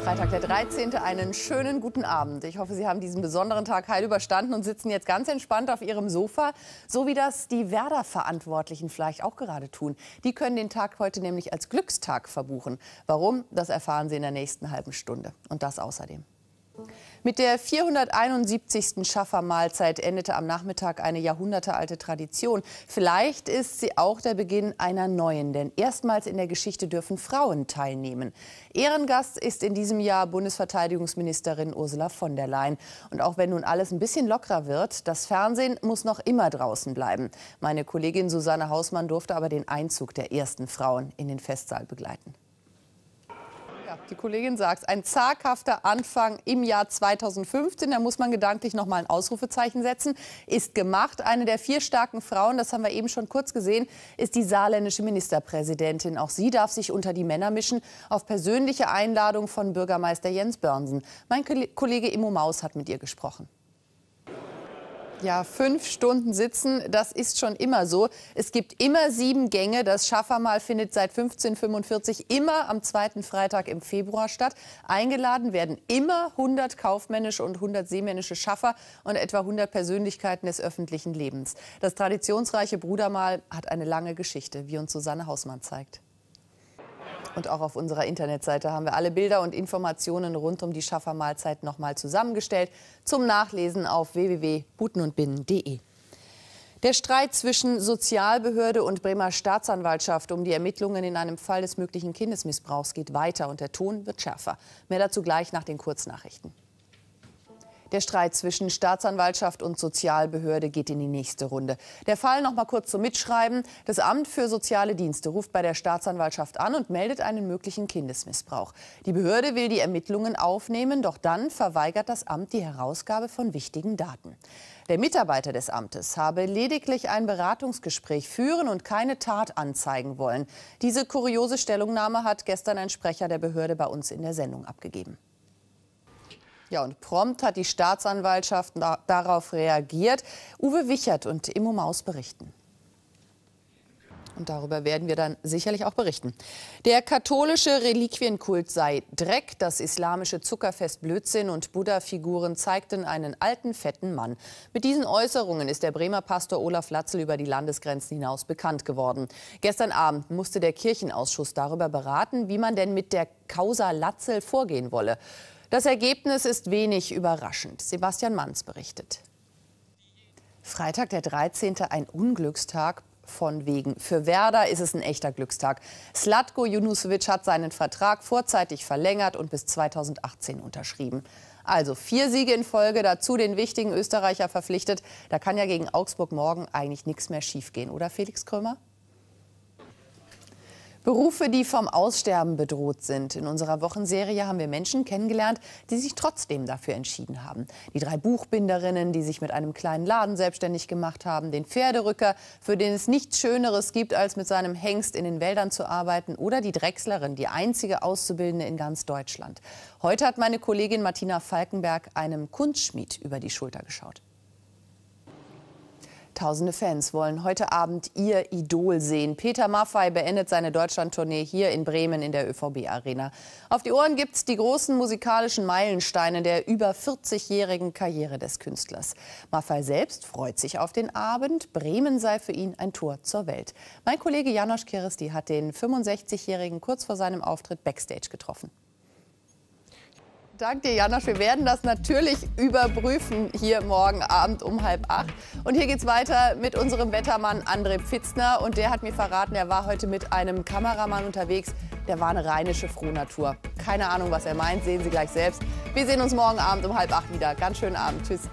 Freitag der 13. Einen schönen guten Abend. Ich hoffe, Sie haben diesen besonderen Tag heil überstanden und sitzen jetzt ganz entspannt auf Ihrem Sofa, so wie das die Werder-Verantwortlichen vielleicht auch gerade tun. Die können den Tag heute nämlich als Glückstag verbuchen. Warum? Das erfahren Sie in der nächsten halben Stunde. Und das außerdem. Mit der 471. Schaffermahlzeit endete am Nachmittag eine jahrhundertealte Tradition. Vielleicht ist sie auch der Beginn einer neuen, denn erstmals in der Geschichte dürfen Frauen teilnehmen. Ehrengast ist in diesem Jahr Bundesverteidigungsministerin Ursula von der Leyen. Und auch wenn nun alles ein bisschen lockerer wird, das Fernsehen muss noch immer draußen bleiben. Meine Kollegin Susanne Hausmann durfte aber den Einzug der ersten Frauen in den Festsaal begleiten. Die Kollegin sagt, ein zaghafter Anfang im Jahr 2015, da muss man gedanklich noch mal ein Ausrufezeichen setzen, ist gemacht. Eine der vier starken Frauen, das haben wir eben schon kurz gesehen, ist die saarländische Ministerpräsidentin. Auch sie darf sich unter die Männer mischen, auf persönliche Einladung von Bürgermeister Jens Börnsen. Mein Kollege Immo Maus hat mit ihr gesprochen. Ja, fünf Stunden sitzen, das ist schon immer so. Es gibt immer sieben Gänge. Das Schaffermal findet seit 1545 immer am zweiten Freitag im Februar statt. Eingeladen werden immer 100 kaufmännische und 100 seemännische Schaffer und etwa 100 Persönlichkeiten des öffentlichen Lebens. Das traditionsreiche Brudermahl hat eine lange Geschichte, wie uns Susanne Hausmann zeigt. Und auch auf unserer Internetseite haben wir alle Bilder und Informationen rund um die Schaffermahlzeit nochmal zusammengestellt. Zum Nachlesen auf www.butenundbinnen.de. Der Streit zwischen Sozialbehörde und Bremer Staatsanwaltschaft um die Ermittlungen in einem Fall des möglichen Kindesmissbrauchs geht weiter und der Ton wird schärfer. Mehr dazu gleich nach den Kurznachrichten. Der Streit zwischen Staatsanwaltschaft und Sozialbehörde geht in die nächste Runde. Der Fall noch mal kurz zum Mitschreiben. Das Amt für soziale Dienste ruft bei der Staatsanwaltschaft an und meldet einen möglichen Kindesmissbrauch. Die Behörde will die Ermittlungen aufnehmen, doch dann verweigert das Amt die Herausgabe von wichtigen Daten. Der Mitarbeiter des Amtes habe lediglich ein Beratungsgespräch führen und keine Tat anzeigen wollen. Diese kuriose Stellungnahme hat gestern ein Sprecher der Behörde bei uns in der Sendung abgegeben. Ja, und prompt hat die Staatsanwaltschaft darauf reagiert. Uwe Wichert und Immo Maus berichten. Und darüber werden wir dann sicherlich auch berichten. Der katholische Reliquienkult sei Dreck, das islamische Zuckerfest Blödsinn und Buddha-Figuren zeigten einen alten, fetten Mann. Mit diesen Äußerungen ist der Bremer Pastor Olaf Latzel über die Landesgrenzen hinaus bekannt geworden. Gestern Abend musste der Kirchenausschuss darüber beraten, wie man denn mit der Causa Latzel vorgehen wolle. Das Ergebnis ist wenig überraschend. Sebastian Manns berichtet. Freitag, der 13. ein Unglückstag. Von wegen. Für Werder ist es ein echter Glückstag. Slatko Junusovic hat seinen Vertrag vorzeitig verlängert und bis 2018 unterschrieben. Also vier Siege in Folge, dazu den wichtigen Österreicher verpflichtet. Da kann ja gegen Augsburg morgen eigentlich nichts mehr schiefgehen, oder Felix Krömer? Berufe, die vom Aussterben bedroht sind. In unserer Wochenserie haben wir Menschen kennengelernt, die sich trotzdem dafür entschieden haben. Die drei Buchbinderinnen, die sich mit einem kleinen Laden selbstständig gemacht haben, den Pferderücker, für den es nichts Schöneres gibt, als mit seinem Hengst in den Wäldern zu arbeiten, oder die Drechslerin, die einzige Auszubildende in ganz Deutschland. Heute hat meine Kollegin Martina Falkenberg einem Kunstschmied über die Schulter geschaut. Tausende Fans wollen heute Abend ihr Idol sehen. Peter Maffay beendet seine Deutschlandtournee hier in Bremen in der ÖVB Arena. Auf die Ohren gibt's die großen musikalischen Meilensteine der über 40-jährigen Karriere des Künstlers. Maffay selbst freut sich auf den Abend. Bremen sei für ihn ein Tor zur Welt. Mein Kollege Janosch Kiristi hat den 65-jährigen kurz vor seinem Auftritt backstage getroffen. Danke dir, Janosch. Wir werden das natürlich überprüfen hier morgen Abend um halb acht. Und hier geht es weiter mit unserem Wettermann André Pfitzner. Und der hat mir verraten, er war heute mit einem Kameramann unterwegs. Der war eine rheinische Frohnatur. Keine Ahnung, was er meint, sehen Sie gleich selbst. Wir sehen uns morgen Abend um halb acht wieder. Ganz schönen Abend. Tschüss.